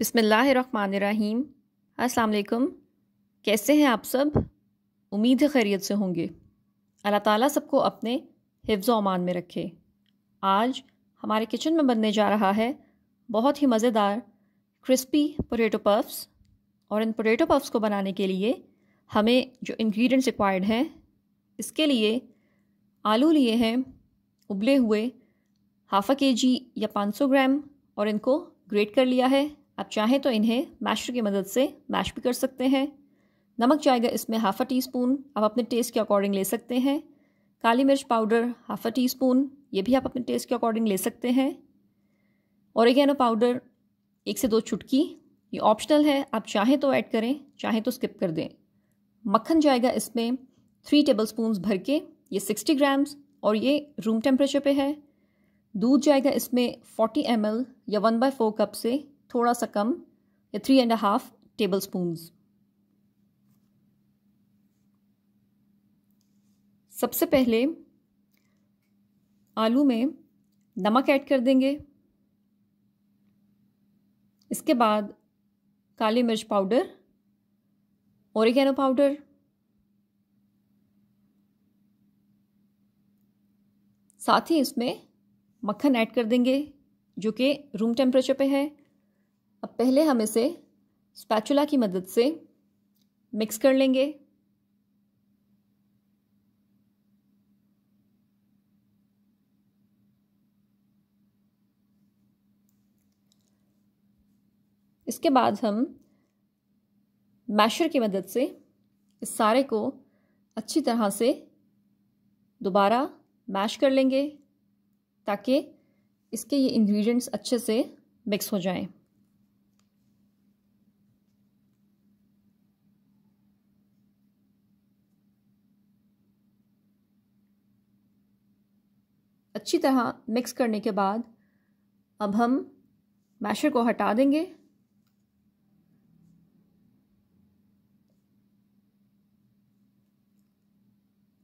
बिसमीम असलकम कैसे हैं आप सब उम्मीद है खैरियत से होंगे अल्लाह ताला सबको अपने हिफ्ज़ अमान में रखे आज हमारे किचन में बनने जा रहा है बहुत ही मज़ेदार क्रिस्पी पोटैटो पफ्स और इन पोटैटो पफ्स को बनाने के लिए हमें जो इंग्रेडिएंट्स रिक्वायर्ड हैं इसके लिए आलू लिए हैं उबले हुए हाफ़ा के जी या 500 ग्राम और इनको ग्रेट कर लिया है आप चाहें तो इन्हें मैशर की मदद से मैश भी कर सकते हैं नमक जाएगा इसमें हाफ अ टी स्पून आप अपने टेस्ट के अकॉर्डिंग ले सकते हैं काली मिर्च powder half a teaspoon ये भी आप अपने टेस्ट के अकॉर्डिंग ले सकते हैं औरगेनो पाउडर एक से दो चुटकी ये ऑप्शनल है आप चाहें तो ऐड करें चाहें तो स्किप कर दें मक्खन जाएगा इसमें थ्री टेबल स्पून भर के ये सिक्सटी ग्राम्स और ये रूम टेम्परेचर पे है दूध जाएगा इसमें फोर्टी एम या वन बाई फोर कप से थोड़ा सा कम या three and half tablespoon सबसे पहले आलू में नमक ऐड कर देंगे इसके बाद काली मिर्च पाउडर ओरिगेनो पाउडर साथ ही इसमें मक्खन ऐड कर देंगे जो कि रूम टेम्परेचर पे है अब पहले हम इसे स्पैचुला की मदद से मिक्स कर लेंगे इसके बाद हम मैशर की मदद से इस सारे को अच्छी तरह से दोबारा मैश कर लेंगे ताकि इसके ये इंग्रेडिएंट्स अच्छे से मिक्स हो जाएं अच्छी तरह मिक्स करने के बाद अब हम मैशर को हटा देंगे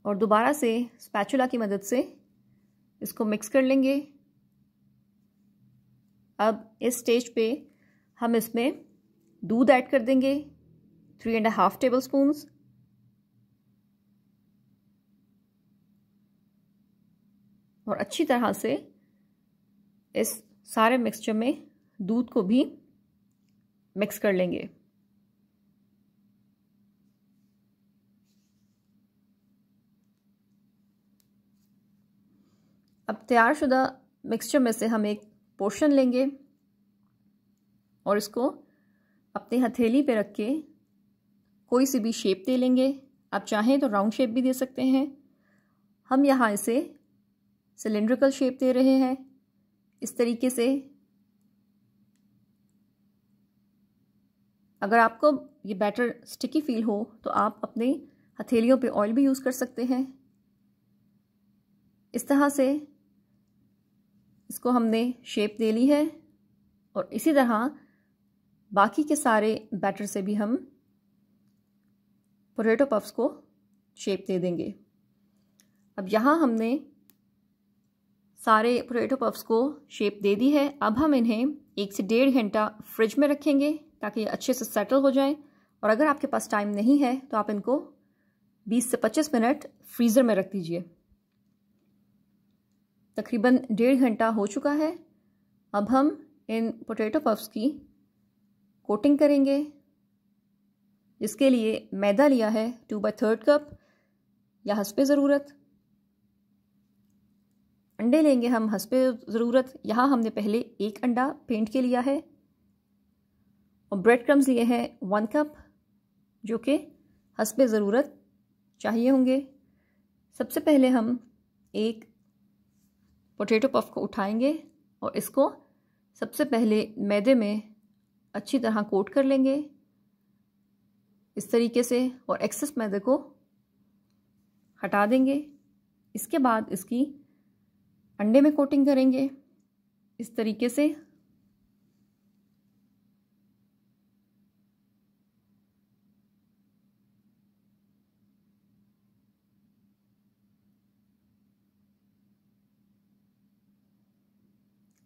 और दोबारा से स्पैचुला की मदद से इसको मिक्स कर लेंगे अब इस स्टेज पे हम इसमें दूध ऐड कर देंगे three and half tablespoons और अच्छी तरह से इस सारे मिक्सचर में दूध को भी मिक्स कर लेंगे अब तैयारशुदा मिक्सचर में से हम एक पोर्शन लेंगे और इसको अपने हथेली पे रख के कोई सी भी शेप दे लेंगे आप चाहें तो राउंड शेप भी दे सकते हैं हम यहाँ इसे सिलेंड्रिकल शेप दे रहे हैं इस तरीके से अगर आपको ये बैटर स्टिकी फील हो तो आप अपने हथेलियों पे ऑयल भी यूज़ कर सकते हैं इस तरह से इसको हमने शेप दे ली है और इसी तरह बाकी के सारे बैटर से भी हम पोटेटो पफ्स को शेप दे देंगे अब यहाँ हमने सारे पोटेटो पफ्स को शेप दे दी है अब हम इन्हें एक से डेढ़ घंटा फ्रिज में रखेंगे ताकि ये अच्छे से सेटल हो जाएं और अगर आपके पास टाइम नहीं है तो आप इनको 20 से 25 मिनट फ्रीज़र में रख दीजिए तकरीबन डेढ़ घंटा हो चुका है अब हम इन पोटैटो पफ्स की कोटिंग करेंगे जिसके लिए मैदा लिया है टू बाई थर्ड कप या हंस पे ज़रूरत अंडे लेंगे हम हंसपे ज़रूरत यहाँ हमने पहले एक अंडा पेंट के लिया है और ब्रेड क्रम्स लिए हैं वन कप जो कि पे ज़रूरत चाहिए होंगे सबसे पहले हम एक पोटैटो पफ को उठाएंगे और इसको सबसे पहले मैदे में अच्छी तरह कोट कर लेंगे इस तरीके से और एक्सेस मैदे को हटा देंगे इसके बाद इसकी अंडे में कोटिंग करेंगे इस तरीके से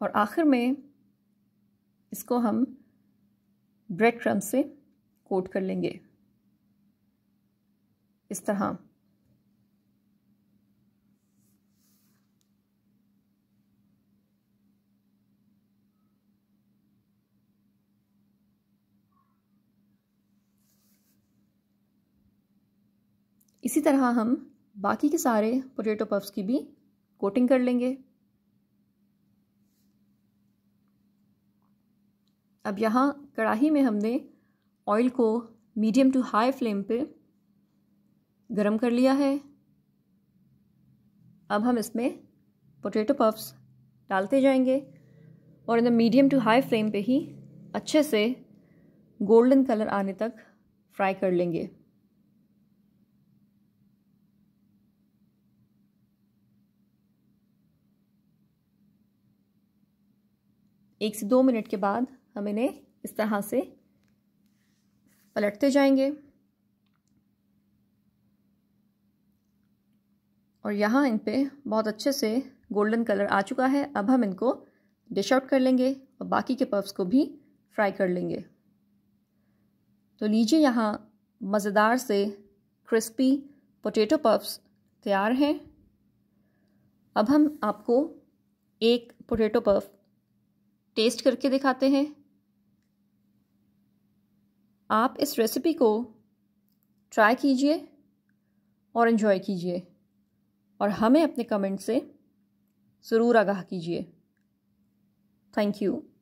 और आखिर में इसको हम ब्रेड क्रम से कोट कर लेंगे इस तरह इसी तरह हम बाकी के सारे पोटैटो पफ्स की भी कोटिंग कर लेंगे अब यहाँ कढ़ाही में हमने ऑयल को मीडियम टू हाई फ्लेम पे गरम कर लिया है अब हम इसमें पोटैटो पफ्स डालते जाएंगे और इन्हें मीडियम टू हाई फ्लेम पे ही अच्छे से गोल्डन कलर आने तक फ्राई कर लेंगे एक से दो मिनट के बाद हम इन्हें इस तरह से पलटते जाएंगे और यहाँ इन पर बहुत अच्छे से गोल्डन कलर आ चुका है अब हम इनको डिश आउट कर लेंगे और बाकी के पफ्स को भी फ्राई कर लेंगे तो लीजिए यहाँ मज़ेदार से क्रिस्पी पोटैटो पफ्स तैयार हैं अब हम आपको एक पोटैटो पफ टेस्ट करके दिखाते हैं आप इस रेसिपी को ट्राई कीजिए और इन्जॉय कीजिए और हमें अपने कमेंट से ज़रूर आगाह कीजिए थैंक यू